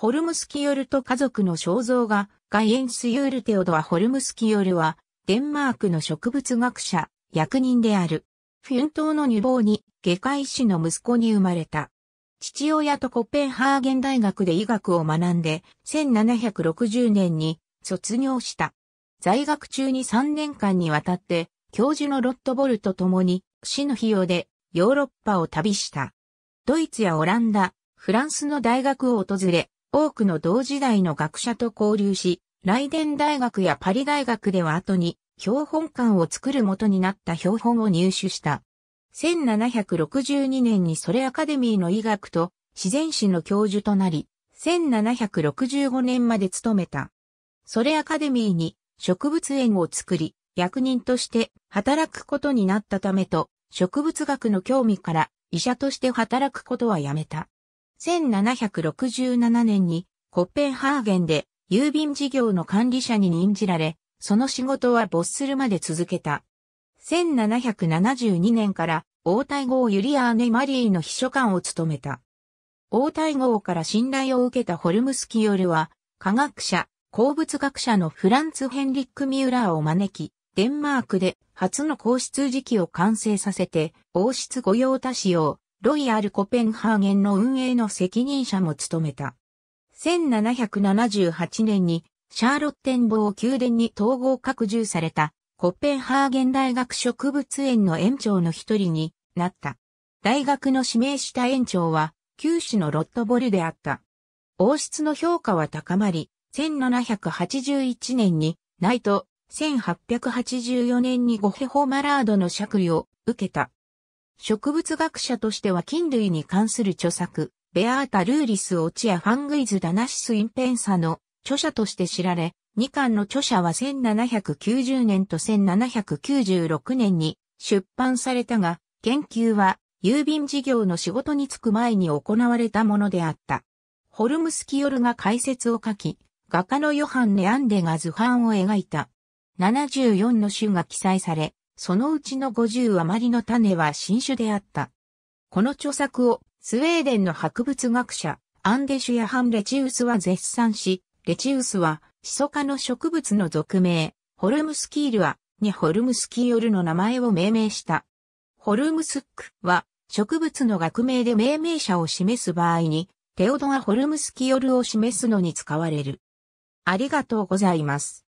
ホルムスキヨルと家族の肖像画、ガイエンスユールテオドア・ホルムスキヨルは、デンマークの植物学者、役人である。フィン島の乳房に、外科医師の息子に生まれた。父親とコペンハーゲン大学で医学を学んで、1760年に卒業した。在学中に3年間にわたって、教授のロットボルと共に、死の費用でヨーロッパを旅した。ドイツやオランダ、フランスの大学を訪れ、多くの同時代の学者と交流し、ライデン大学やパリ大学では後に標本館を作る元になった標本を入手した。1762年にソレアカデミーの医学と自然史の教授となり、1765年まで務めた。ソレアカデミーに植物園を作り、役人として働くことになったためと、植物学の興味から医者として働くことはやめた。1767年にコッペンハーゲンで郵便事業の管理者に任じられ、その仕事は没するまで続けた。1772年から王太后ユリアーネ・マリーの秘書官を務めた。王太后から信頼を受けたホルムスキヨルは、科学者、鉱物学者のフランツ・ヘンリック・ミューラーを招き、デンマークで初の皇室時期を完成させて、王室御用達用、ロイヤルコペンハーゲンの運営の責任者も務めた。1778年にシャーロッテンボー宮殿に統合拡充されたコペンハーゲン大学植物園の園長の一人になった。大学の指名した園長は九州のロットボルであった。王室の評価は高まり、1781年にナイト、1884年にゴヘホ・マラードの借位を受けた。植物学者としては菌類に関する著作、ベアータ・ルーリス・オチア・ファングイズ・ダナシス・インペンサの著者として知られ、2巻の著者は1790年と1796年に出版されたが、研究は郵便事業の仕事に就く前に行われたものであった。ホルムスキヨルが解説を書き、画家のヨハン・ネアンデが図版を描いた。74の種が記載され、そのうちの50余りの種は新種であった。この著作をスウェーデンの博物学者アンデシュヤハン・レチウスは絶賛し、レチウスはシソ科の植物の俗名、ホルムスキールアにホルムスキーヨルの名前を命名した。ホルムスックは植物の学名で命名者を示す場合に、テオドア・ホルムスキヨルを示すのに使われる。ありがとうございます。